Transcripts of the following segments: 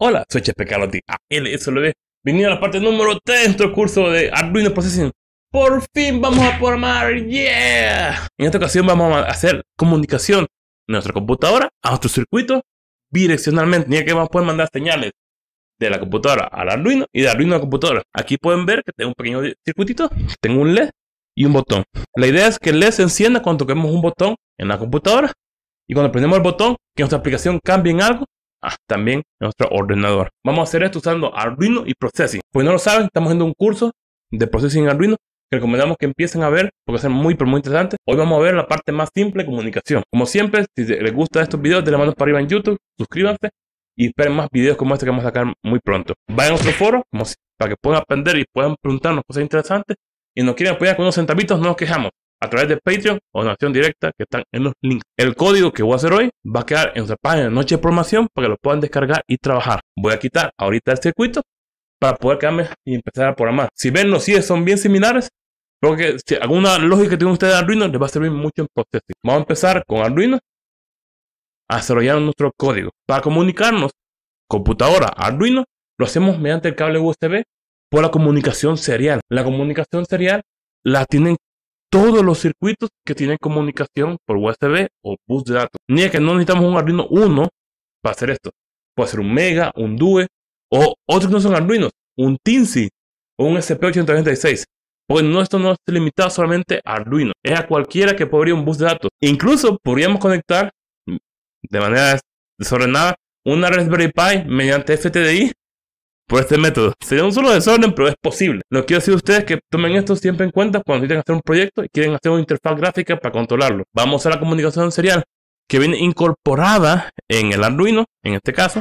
Hola, soy Chepe eso lo ve. Bienvenido a la parte número 3 de curso de Arduino Processing. Por fin vamos a formar, yeah! En esta ocasión vamos a hacer comunicación de nuestra computadora a nuestro circuito direccionalmente, ya que vamos a poder mandar señales de la computadora al Arduino y de Arduino a la computadora. Aquí pueden ver que tengo un pequeño circuitito, tengo un LED y un botón. La idea es que el LED se encienda cuando toquemos un botón en la computadora y cuando prendemos el botón, que nuestra aplicación cambie en algo también ah, también nuestro ordenador. Vamos a hacer esto usando Arduino y Processing. Pues no lo saben, estamos haciendo un curso de Processing en Arduino que recomendamos que empiecen a ver porque es muy pero muy interesante. Hoy vamos a ver la parte más simple, comunicación. Como siempre, si les gustan estos videos, denle manos para arriba en YouTube, suscríbanse y esperen más videos como este que vamos a sacar muy pronto. Vayan a nuestro foro como para que puedan aprender y puedan preguntarnos cosas interesantes y nos quieren apoyar con unos centavitos, no nos quejamos a través de Patreon o donación directa que están en los links. El código que voy a hacer hoy va a quedar en nuestra página de Noche de Formación para que lo puedan descargar y trabajar. Voy a quitar ahorita el circuito para poder quedarme y empezar a programar. Si ven los sigue, son bien similares, porque si alguna lógica que tienen ustedes de Arduino les va a servir mucho en processing. Vamos a empezar con Arduino a desarrollar nuestro código. Para comunicarnos computadora Arduino, lo hacemos mediante el cable USB por la comunicación serial. La comunicación serial la tienen todos los circuitos que tienen comunicación por USB o bus de datos. Ni es que no necesitamos un Arduino 1 para hacer esto. Puede ser un Mega, un DUE o otros que no son Arduinos, un Tinsi o un SP836. Pues no, esto no es limitado solamente a Arduino, es a cualquiera que podría un bus de datos. Incluso podríamos conectar de manera desordenada una Raspberry Pi mediante FTDI por este método. Sería un solo desorden, pero es posible. Lo que quiero decir a ustedes es que tomen esto siempre en cuenta cuando quieren hacer un proyecto y quieren hacer una interfaz gráfica para controlarlo. Vamos a la comunicación serial que viene incorporada en el Arduino, en este caso,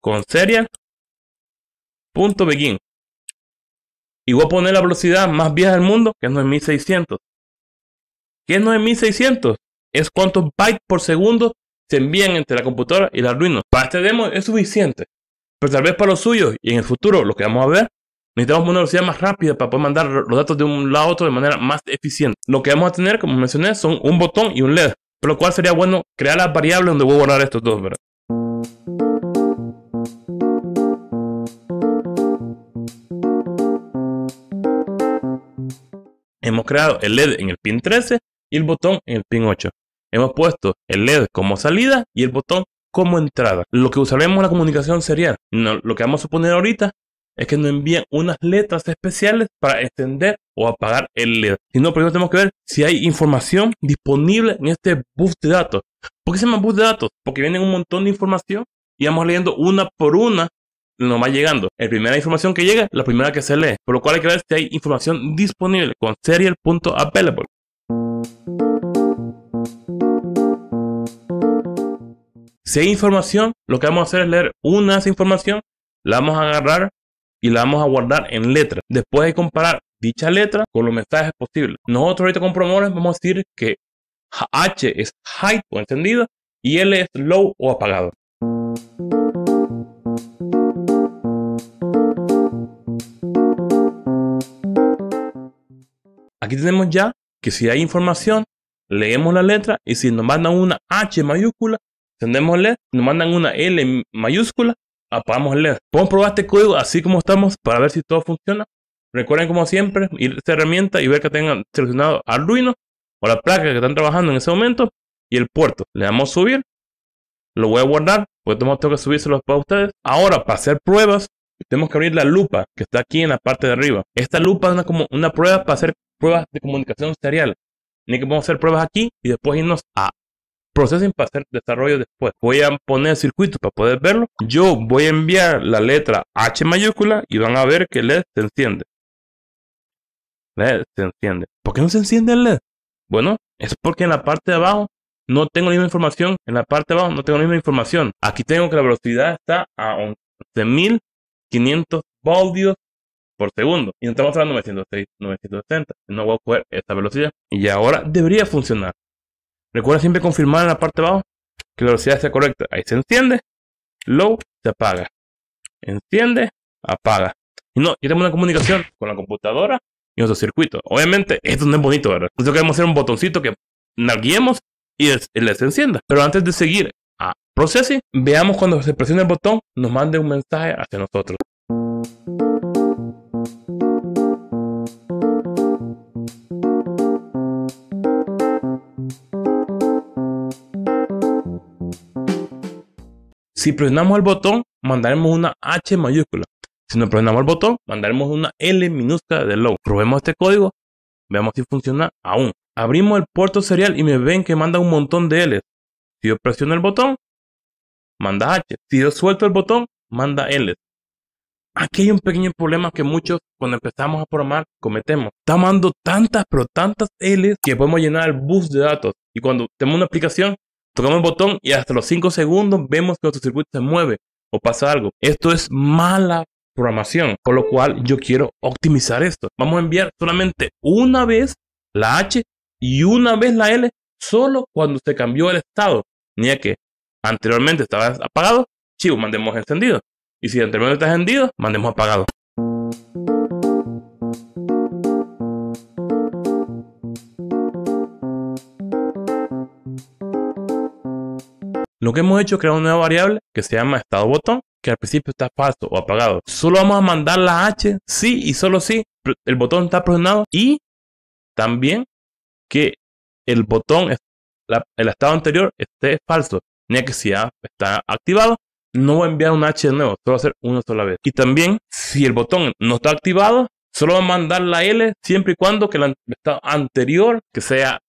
con serial.begin. Y voy a poner la velocidad más vieja del mundo, que es 9600. ¿Qué es 9600? Es cuántos bytes por segundo se envían entre la computadora y el Arduino. Para este demo es suficiente. Pero tal vez para los suyos y en el futuro, lo que vamos a ver, necesitamos una velocidad más rápida para poder mandar los datos de un lado a otro de manera más eficiente. Lo que vamos a tener, como mencioné, son un botón y un LED, por lo cual sería bueno crear las variables donde voy a borrar estos dos, ¿verdad? Hemos creado el LED en el pin 13 y el botón en el pin 8. Hemos puesto el LED como salida y el botón como entrada. Lo que usaremos en la comunicación serial. No, lo que vamos a suponer ahorita es que nos envíen unas letras especiales para extender o apagar el LED. Si no, primero tenemos que ver si hay información disponible en este bus de datos. ¿Por qué se llama bus de datos? Porque vienen un montón de información y vamos leyendo una por una nos va llegando. La primera información que llega, la primera que se lee. Por lo cual hay que ver si hay información disponible con serial.available. Si hay información, lo que vamos a hacer es leer una de esa información, la vamos a agarrar y la vamos a guardar en letra. Después de comparar dicha letra con los mensajes posibles. Nosotros ahorita con promotores vamos a decir que H es high o encendido y L es low o apagado. Aquí tenemos ya que si hay información, leemos la letra y si nos mandan una H mayúscula, Encendemos nos mandan una L mayúscula, apagamos LED. Podemos probar este código así como estamos para ver si todo funciona. Recuerden como siempre ir a esta herramienta y ver que tengan seleccionado Arduino o la placa que están trabajando en ese momento y el puerto. Le damos subir. Lo voy a guardar porque tengo que los para ustedes. Ahora, para hacer pruebas, tenemos que abrir la lupa que está aquí en la parte de arriba. Esta lupa es una, como una prueba para hacer pruebas de comunicación serial. Ni que podemos hacer pruebas aquí y después irnos a Processing para hacer desarrollo después. Voy a poner circuitos para poder verlo. Yo voy a enviar la letra H mayúscula y van a ver que LED se enciende. LED se enciende. ¿Por qué no se enciende el LED? Bueno, es porque en la parte de abajo no tengo la misma información. En la parte de abajo no tengo la misma información. Aquí tengo que la velocidad está a 11.500 voltios por segundo. Y estamos hablando de 906, 960. No voy a coger esta velocidad. Y ahora debería funcionar. Recuerda siempre confirmar en la parte de abajo que la velocidad sea correcta. Ahí se enciende, low, se apaga. Enciende, apaga. Y no, yo una comunicación con la computadora y nuestro circuito. Obviamente, esto no es bonito, ¿verdad? Entonces queremos hacer un botoncito que naveguemos y les, encienda. Pero antes de seguir a Processing, veamos cuando se presiona el botón, nos mande un mensaje hacia nosotros. Si presionamos el botón, mandaremos una H mayúscula. Si no presionamos el botón, mandaremos una L minúscula de low. Probemos este código, veamos si funciona aún. Abrimos el puerto serial y me ven que manda un montón de Ls. Si yo presiono el botón, manda H. Si yo suelto el botón, manda L. Aquí hay un pequeño problema que muchos cuando empezamos a programar cometemos. Está mandando tantas pero tantas Ls que podemos llenar el bus de datos. Y cuando tenemos una aplicación, Tocamos el botón y hasta los 5 segundos vemos que nuestro circuito se mueve o pasa algo. Esto es mala programación, por lo cual yo quiero optimizar esto. Vamos a enviar solamente una vez la H y una vez la L solo cuando se cambió el estado. Ni a que anteriormente estaba apagado, chivo, mandemos encendido. Y si anteriormente está encendido, mandemos apagado. Lo que hemos hecho es crear una nueva variable que se llama estado botón, que al principio está falso o apagado. Solo vamos a mandar la H, sí y solo si el botón está presionado y también que el botón, el estado anterior esté falso, ni que si ya está activado, no va a enviar un H de nuevo, solo va a ser una sola vez. Y también, si el botón no está activado, solo va a mandar la L siempre y cuando que el estado anterior que sea,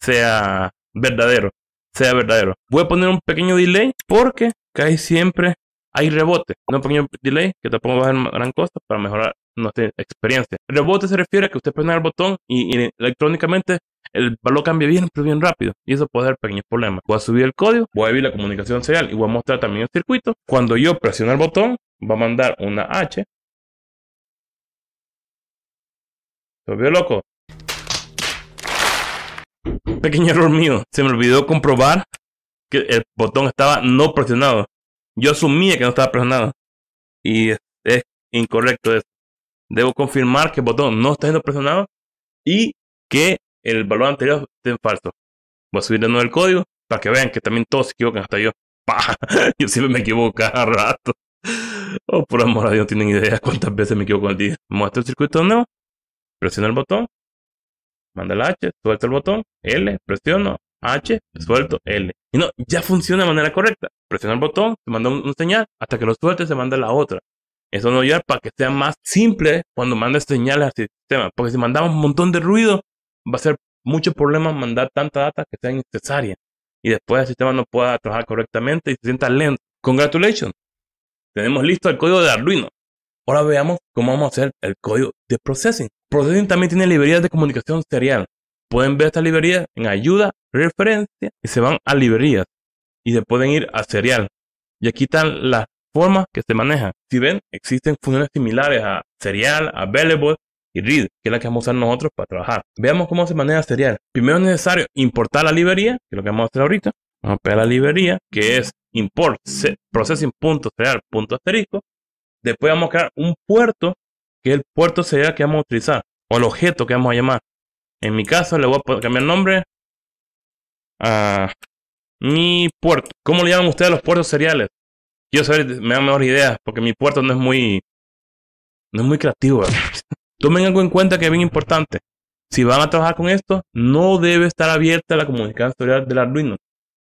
sea verdadero sea verdadero. Voy a poner un pequeño delay porque casi siempre hay rebote. un pequeño delay que tampoco va a ser gran cosa para mejorar nuestra experiencia. rebote se refiere a que usted presiona el botón y, electrónicamente el valor cambia bien, pero bien rápido. Y eso puede dar pequeños problemas. Voy a subir el código, voy a abrir la comunicación serial y voy a mostrar también el circuito. Cuando yo presiono el botón, va a mandar una H. Se volvió loco. Pequeño error mío. Se me olvidó comprobar que el botón estaba no presionado. Yo asumía que no estaba presionado. Y es, incorrecto Debo confirmar que el botón no está siendo presionado y que el valor anterior está falso. Voy a subir de nuevo el código para que vean que también todos se equivocan, hasta yo. Yo siempre me equivoco cada rato. Oh, por amor a Dios, no tienen idea cuántas veces me equivoco al día. Muestro el circuito nuevo, presiono el botón manda el H, suelto el botón, L, presiono, H, suelto, L. Y no, ya funciona de manera correcta. Presiona el botón, te manda una señal, hasta que lo suelte se manda la otra. Eso no ayuda para que sea más simple cuando mande señales al sistema. Porque si mandamos un montón de ruido, va a ser mucho problema mandar tanta data que sea innecesaria. Y después el sistema no pueda trabajar correctamente y se sienta lento. Congratulations. Tenemos listo el código de Arduino. Ahora veamos cómo vamos a hacer el código de processing. Processing también tiene librerías de comunicación serial. Pueden ver estas librerías en ayuda, referencia y se van a librerías y se pueden ir a serial. Y aquí están las formas que se manejan. Si ven, existen funciones similares a serial, available y read, que es la que vamos a usar nosotros para trabajar. Veamos cómo se maneja serial. Primero es necesario importar la librería, que es lo que vamos a hacer ahorita. Vamos a pegar la librería, que es import processing.serial.asterisco. Después vamos a crear un puerto que el puerto serial que vamos a utilizar o el objeto que vamos a llamar. En mi caso le voy a cambiar nombre a mi puerto. ¿Cómo le llaman ustedes a los puertos seriales? Yo saber, me dan mejor ideas porque mi puerto no es muy no es muy creativo. Tomen algo en cuenta que es bien importante. Si van a trabajar con esto, no debe estar abierta la comunicación serial del Arduino.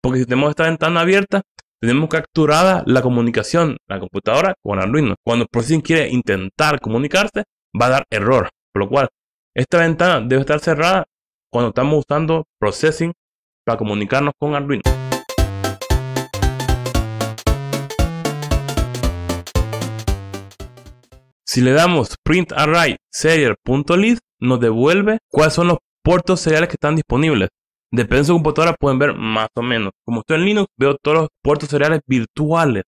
Porque si tenemos esta ventana abierta, tenemos capturada la comunicación, la computadora con Arduino. Cuando Processing quiere intentar comunicarse, va a dar error. Por lo cual, esta ventana debe estar cerrada cuando estamos usando Processing para comunicarnos con Arduino. Si le damos print array serial.list, nos devuelve cuáles son los puertos seriales que están disponibles. Depende de su computadora, pueden ver más o menos. Como estoy en Linux, veo todos los puertos seriales virtuales.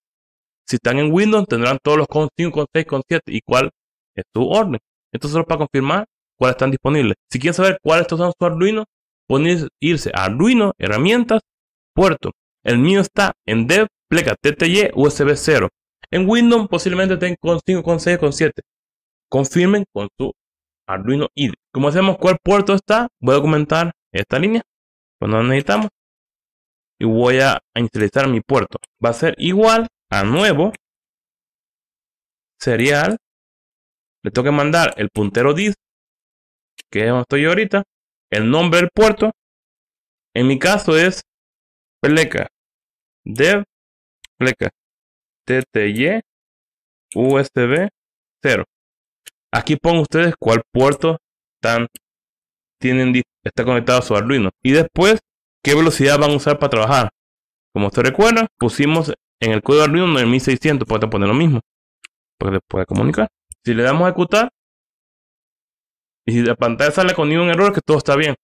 Si están en Windows, tendrán todos los con 5, con 6, con 7 y cuál es tu orden. Entonces, solo para confirmar cuáles están disponibles. Si quieren saber cuáles son su Arduino, pueden irse a Arduino, herramientas, puerto. El mío está en dev, pleca TTY, USB 0. En Windows posiblemente tengan con 5, con 6, con 7. Confirmen con su Arduino IDE. Como hacemos cuál puerto está, voy a documentar esta línea cuando pues necesitamos y voy a inicializar mi puerto va a ser igual a nuevo serial le tengo que mandar el puntero dis que estoy ahorita el nombre del puerto en mi caso es pleca dev pleca tty usb 0 aquí pongo ustedes cuál puerto están tienen está conectado a su Arduino. Y después, ¿qué velocidad van a usar para trabajar? Como usted recuerda, pusimos en el código Arduino 9600, puede poner lo mismo, para le pueda comunicar. Si le damos a ejecutar, y si la pantalla sale con ningún error, que todo está bien.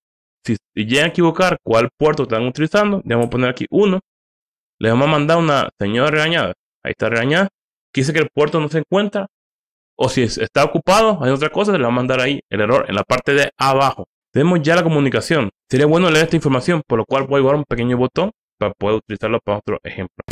Si llegan a equivocar cuál puerto están utilizando, le vamos a poner aquí 1. Le vamos a mandar una señora regañada. Ahí está regañada. Que que el puerto no se encuentra. O si está ocupado, hay otra cosa, le vamos a mandar ahí el error en la parte de abajo. Tenemos ya la comunicación. Sería bueno leer esta información, por lo cual voy a guardar un pequeño botón para poder utilizarlo para otro ejemplo.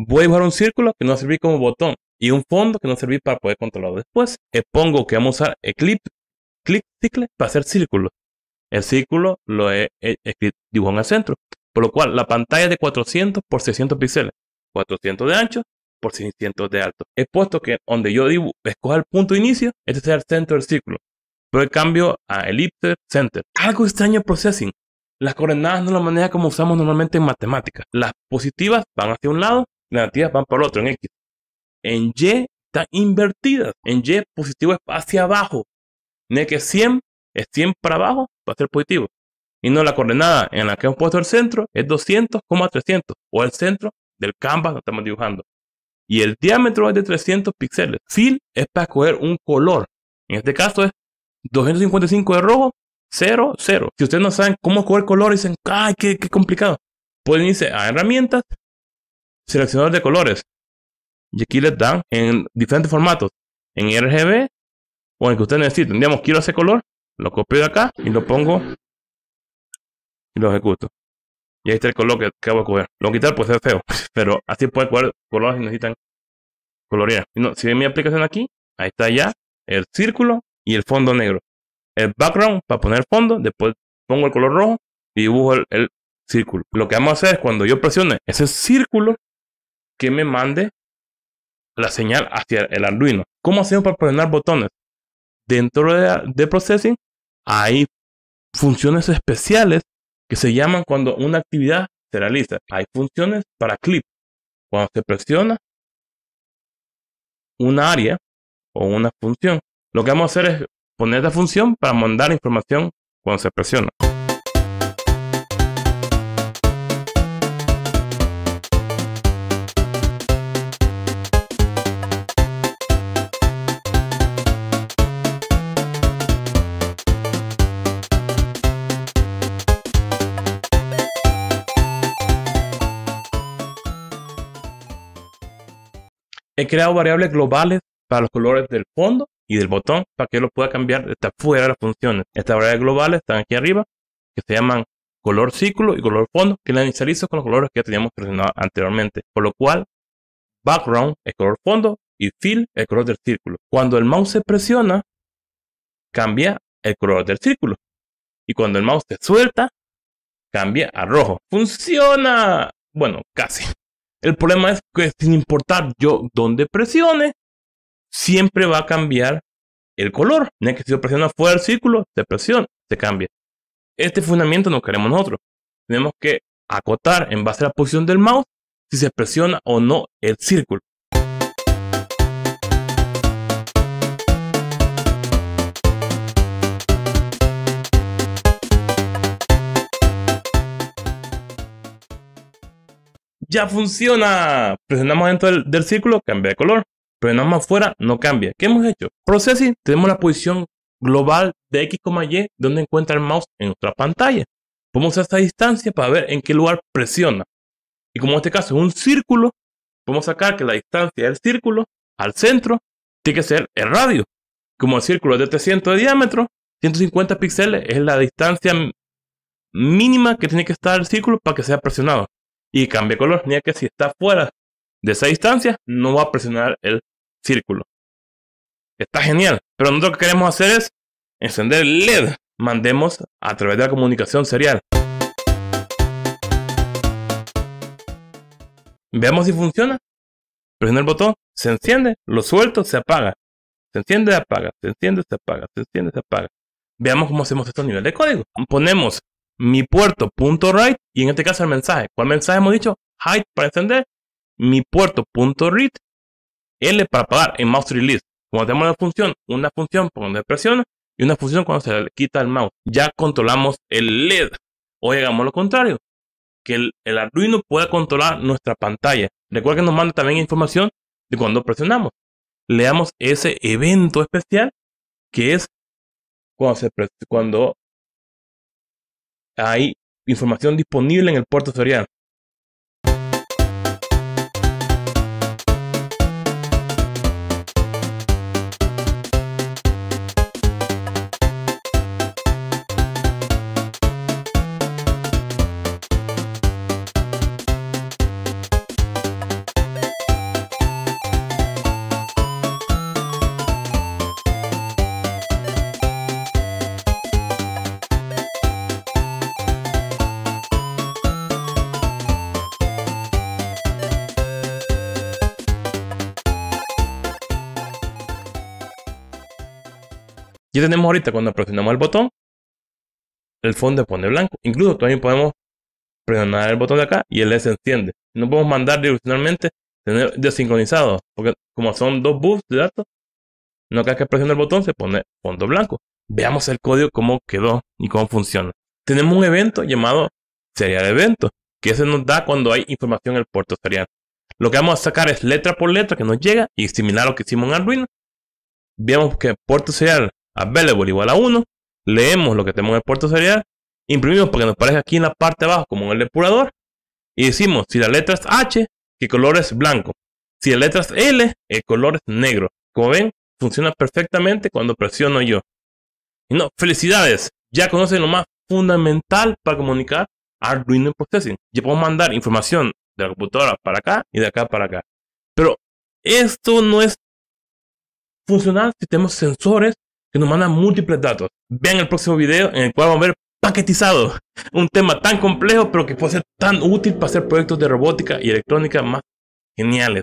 Voy a dibujar un círculo que no va a servir como botón y un fondo que no va a servir para poder controlarlo después. expongo pongo que vamos a usar Eclipse, clic, cicle para hacer círculo. El círculo lo he, dibujado en el centro. Por lo cual, la pantalla es de 400 por 600 píxeles. 400 de ancho por 600 de alto. He puesto que donde yo dibujo, escoja el punto de inicio, este sea el centro del círculo. Pero el cambio a elipse center. Algo extraño el processing. Las coordenadas no las maneja como usamos normalmente en matemáticas. Las positivas van hacia un lado las negativas van para el otro, en X. En Y están invertidas. En Y positivo es hacia abajo. No es que 100 es 100 para abajo, va a ser positivo. Y no la coordenada en la que hemos puesto el centro es 200,300 o el centro del canvas que estamos dibujando. Y el diámetro es de 300 píxeles. Fill es para escoger un color. En este caso es 255 de rojo, 0, 0. Si ustedes no saben cómo escoger color, dicen, ay, qué, qué complicado. Pueden irse a herramientas seleccionador de colores. Y aquí les dan en diferentes formatos, en RGB o en que ustedes necesiten. Digamos, quiero ese color, lo copio de acá y lo pongo y lo ejecuto. Y ahí está el color que acabo de coger. Lo quitar pues es feo, pero así puede coger colores si necesitan colorear. si ven mi aplicación aquí, ahí está ya el círculo y el fondo negro. El background para poner fondo, después pongo el color rojo y dibujo el círculo. Lo que vamos a hacer es cuando yo presione ese círculo, que me mande la señal hacia el Arduino. ¿Cómo hacemos para presionar botones? Dentro de, Processing hay funciones especiales que se llaman cuando una actividad se realiza. Hay funciones para clip. Cuando se presiona una área o una función, lo que vamos a hacer es poner la función para mandar información cuando se presiona. He creado variables globales para los colores del fondo y del botón para que lo pueda cambiar está fuera de las funciones. Estas variables globales están aquí arriba, que se llaman color círculo y color fondo, que las inicializo con los colores que ya teníamos presionado anteriormente. Con lo cual, background es color fondo y fill es color del círculo. Cuando el mouse se presiona, cambia el color del círculo. Y cuando el mouse se suelta, cambia a rojo. ¡Funciona! Bueno, casi. El problema es que sin importar yo dónde presione, siempre va a cambiar el color. Ya que si yo presiono fuera del círculo, se presiona, se cambia. Este fundamento no queremos nosotros. Tenemos que acotar en base a la posición del mouse si se presiona o no el círculo. ¡Ya funciona! Presionamos dentro del, círculo, cambia de color. Presionamos afuera, no cambia. ¿Qué hemos hecho? Processing, tenemos la posición global de X, Y, donde encuentra el mouse en nuestra pantalla. Podemos a esta distancia para ver en qué lugar presiona. Y como en este caso es un círculo, podemos sacar que la distancia del círculo al centro tiene que ser el radio. Como el círculo es de 300 de diámetro, 150 píxeles es la distancia mínima que tiene que estar el círculo para que sea presionado y cambie color, ya que si está fuera de esa distancia, no va a presionar el círculo. Está genial, pero nosotros lo que queremos hacer es encender el LED. Mandemos a través de la comunicación serial. Veamos si funciona. Presiona el botón, se enciende, lo suelto, se apaga. Se enciende, se apaga, se enciende, se apaga, se enciende, se apaga. Veamos cómo hacemos esto a nivel de código. Ponemos mi puerto y en este caso el mensaje. ¿Cuál mensaje hemos dicho? Hide para encender, mi puerto L para apagar en mouse release. Cuando tenemos una función, una función cuando donde presiona y una función cuando se le quita el mouse. Ya controlamos el LED. Hoy hagamos lo contrario, que el, Arduino pueda controlar nuestra pantalla. Recuerda que nos manda también información de cuando presionamos. Le damos ese evento especial que es cuando, se, cuando hay información disponible en el puerto soriano. Ya tenemos ahorita, cuando presionamos el botón, el fondo se pone blanco. Incluso también podemos presionar el botón de acá y el s e se enciende. No podemos mandar direccionalmente tener desincronizado, porque como son dos bus de datos, no cada que presionar el botón se pone fondo blanco. Veamos el código cómo quedó y cómo funciona. Tenemos un evento llamado serial evento, que se nos da cuando hay información en el puerto serial. Lo que vamos a sacar es letra por letra que nos llega y similar a lo que hicimos en Arduino. Veamos que puerto serial available igual a 1, leemos lo que tenemos en el puerto serial, imprimimos porque nos parece aquí en la parte de abajo como en el depurador y decimos si la letra es H, que color es blanco. Si la letra es L, el color es negro. Como ven, funciona perfectamente cuando presiono yo. Y no, felicidades, ya conocen lo más fundamental para comunicar Arduino Processing. Ya podemos mandar información de la computadora para acá y de acá para acá. Pero esto no es funcional si tenemos sensores que nos mandan múltiples datos. Vean el próximo video en el cual vamos a ver paquetizado un tema tan complejo, pero que puede ser tan útil para hacer proyectos de robótica y electrónica más geniales.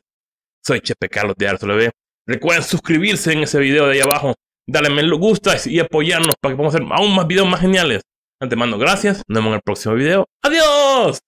Soy Chepe Carlos de ve Recuerden suscribirse en ese video de ahí abajo, darle me gusta y apoyarnos para que podamos hacer aún más videos más geniales. mando gracias. Nos vemos en el próximo video. ¡Adiós!